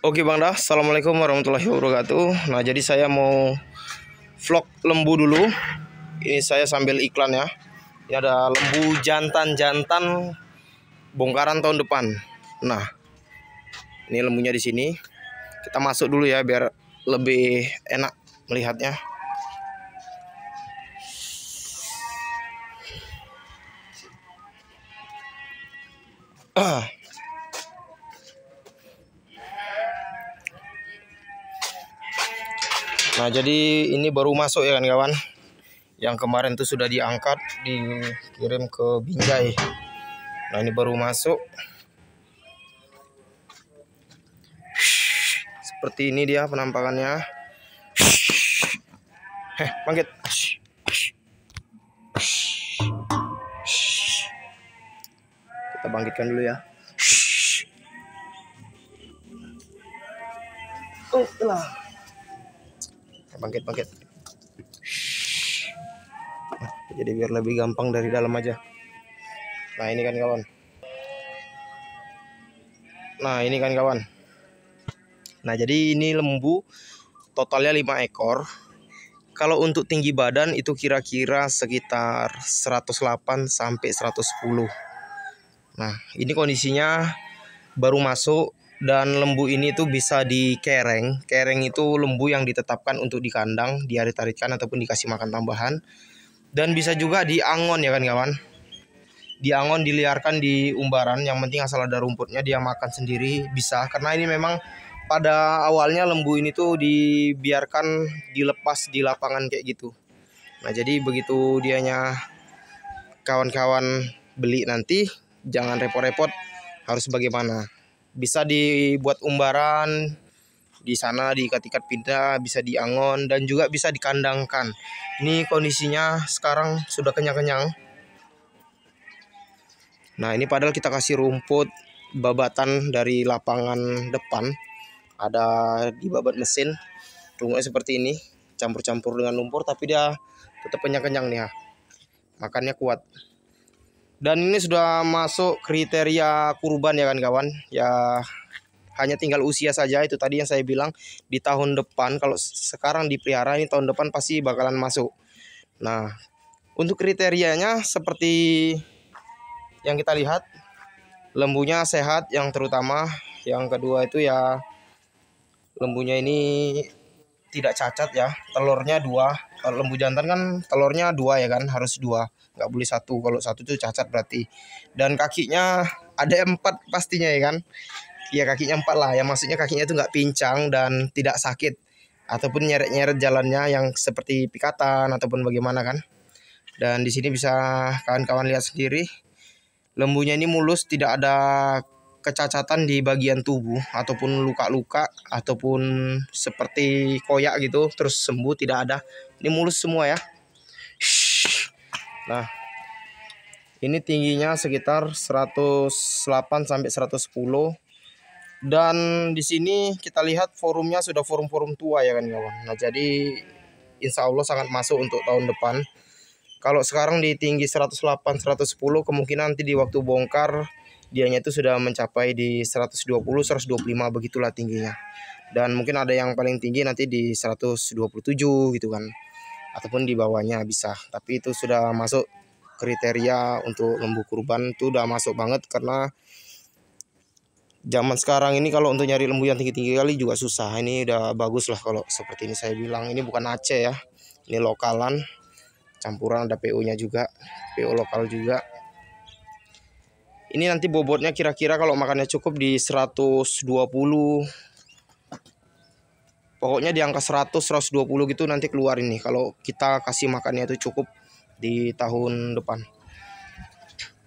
Oke Bang Dah, Assalamualaikum warahmatullahi wabarakatuh Nah jadi saya mau vlog lembu dulu Ini saya sambil iklan ya Ini ada lembu jantan-jantan bongkaran tahun depan Nah ini lembunya di sini Kita masuk dulu ya biar lebih enak melihatnya Ah Nah jadi ini baru masuk ya kan kawan Yang kemarin tuh sudah diangkat Dikirim ke Binjai Nah ini baru masuk Seperti ini dia penampakannya Heh bangkit Kita bangkitkan dulu ya Oh, lah bangkit bangkit nah, jadi biar lebih gampang dari dalam aja nah ini kan kawan nah ini kan kawan nah jadi ini lembu totalnya 5 ekor kalau untuk tinggi badan itu kira-kira sekitar 108 sampai 110 nah ini kondisinya baru masuk dan lembu ini tuh bisa dikereng. Kereng itu lembu yang ditetapkan untuk dikandang, diarit-aritkan ataupun dikasih makan tambahan. Dan bisa juga diangon ya kan kawan. Diangon diliarkan di umbaran, yang penting asal ada rumputnya dia makan sendiri bisa karena ini memang pada awalnya lembu ini tuh dibiarkan dilepas di lapangan kayak gitu. Nah, jadi begitu dianya kawan-kawan beli nanti jangan repot-repot harus bagaimana bisa dibuat umbaran di sana di ikat ikat pindah bisa diangon dan juga bisa dikandangkan ini kondisinya sekarang sudah kenyang-kenyang nah ini padahal kita kasih rumput babatan dari lapangan depan ada di babat mesin rumputnya seperti ini campur-campur dengan lumpur tapi dia tetap kenyang-kenyang nih ya makannya kuat dan ini sudah masuk kriteria kurban ya kan kawan ya hanya tinggal usia saja itu tadi yang saya bilang di tahun depan kalau sekarang dipelihara ini tahun depan pasti bakalan masuk nah untuk kriterianya seperti yang kita lihat lembunya sehat yang terutama yang kedua itu ya lembunya ini tidak cacat ya telurnya dua kalau lembu jantan kan telurnya dua ya kan harus dua nggak boleh satu kalau satu itu cacat berarti dan kakinya ada empat pastinya ya kan ya kakinya empat lah ya maksudnya kakinya itu nggak pincang dan tidak sakit ataupun nyeret-nyeret jalannya yang seperti pikatan ataupun bagaimana kan dan di sini bisa kawan-kawan lihat sendiri lembunya ini mulus tidak ada kecacatan di bagian tubuh ataupun luka-luka ataupun seperti koyak gitu terus sembuh tidak ada ini mulus semua ya nah ini tingginya sekitar 108 sampai 110 dan di sini kita lihat forumnya sudah forum-forum tua ya kan kawan nah jadi insya Allah sangat masuk untuk tahun depan kalau sekarang di tinggi 108 110 kemungkinan nanti di waktu bongkar dianya itu sudah mencapai di 120 125 begitulah tingginya dan mungkin ada yang paling tinggi nanti di 127 gitu kan ataupun di bawahnya bisa tapi itu sudah masuk kriteria untuk lembu kurban itu udah masuk banget karena zaman sekarang ini kalau untuk nyari lembu yang tinggi-tinggi kali juga susah ini udah bagus lah kalau seperti ini saya bilang ini bukan Aceh ya ini lokalan campuran ada PO nya juga PO lokal juga ini nanti bobotnya kira-kira kalau makannya cukup di 120 pokoknya di angka 100 120 gitu nanti keluar ini kalau kita kasih makannya itu cukup di tahun depan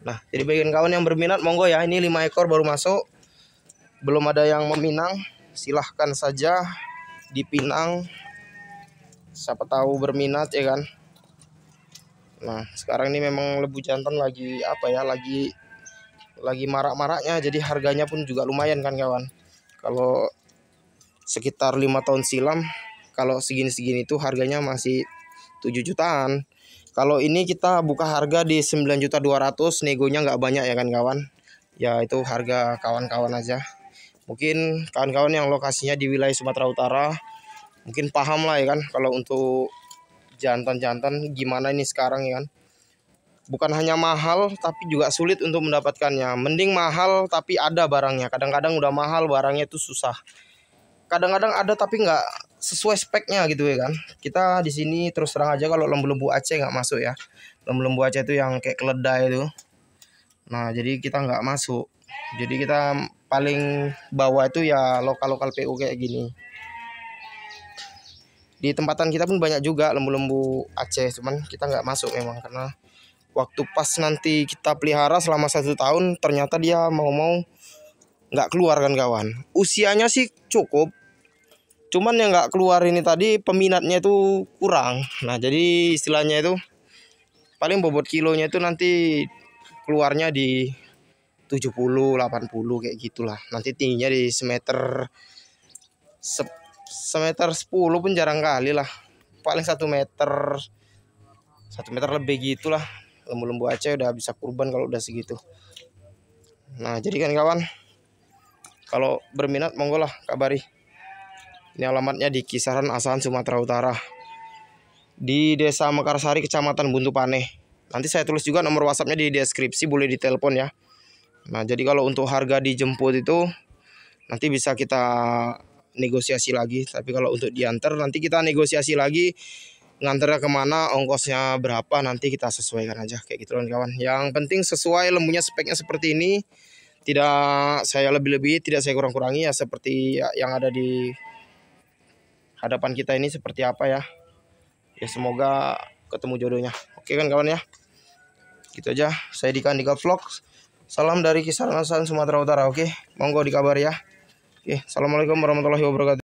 nah jadi bagian kawan yang berminat monggo ya ini 5 ekor baru masuk belum ada yang meminang silahkan saja dipinang siapa tahu berminat ya kan nah sekarang ini memang lebu jantan lagi apa ya lagi lagi marak-maraknya jadi harganya pun juga lumayan kan kawan kalau sekitar lima tahun silam kalau segini-segini itu harganya masih 7 jutaan kalau ini kita buka harga di 9 juta 200 negonya nggak banyak ya kan kawan ya itu harga kawan-kawan aja mungkin kawan-kawan yang lokasinya di wilayah Sumatera Utara mungkin paham lah ya kan kalau untuk jantan-jantan gimana ini sekarang ya kan bukan hanya mahal tapi juga sulit untuk mendapatkannya. Mending mahal tapi ada barangnya. Kadang-kadang udah mahal barangnya itu susah. Kadang-kadang ada tapi nggak sesuai speknya gitu ya kan. Kita di sini terus terang aja kalau lembu-lembu Aceh nggak masuk ya. Lembu-lembu Aceh itu yang kayak keledai itu. Nah jadi kita nggak masuk. Jadi kita paling bawah itu ya lokal-lokal PU kayak gini. Di tempatan kita pun banyak juga lembu-lembu Aceh, cuman kita nggak masuk memang karena waktu pas nanti kita pelihara selama satu tahun ternyata dia mau-mau nggak keluar kan kawan usianya sih cukup cuman yang nggak keluar ini tadi peminatnya itu kurang nah jadi istilahnya itu paling bobot kilonya itu nanti keluarnya di 70 80 kayak gitulah nanti tingginya di semeter se semeter 10 pun jarang kali lah paling satu meter satu meter lebih gitulah lembu-lembu Aceh udah bisa kurban kalau udah segitu nah jadi kan kawan kalau berminat monggo lah kabari ini alamatnya di kisaran Asahan Sumatera Utara di Desa Mekarsari Kecamatan Buntu Pane nanti saya tulis juga nomor WhatsAppnya di deskripsi boleh ditelepon ya nah jadi kalau untuk harga dijemput itu nanti bisa kita negosiasi lagi tapi kalau untuk diantar nanti kita negosiasi lagi nganternya kemana ongkosnya berapa nanti kita sesuaikan aja kayak gitu loh kawan yang penting sesuai lembunya speknya seperti ini tidak saya lebih-lebih tidak saya kurang-kurangi ya seperti ya, yang ada di hadapan kita ini seperti apa ya ya semoga ketemu jodohnya oke kan kawan ya gitu aja saya Dika kandika Vlog salam dari kisaran Sumatera Utara oke monggo dikabar ya oke assalamualaikum warahmatullahi wabarakatuh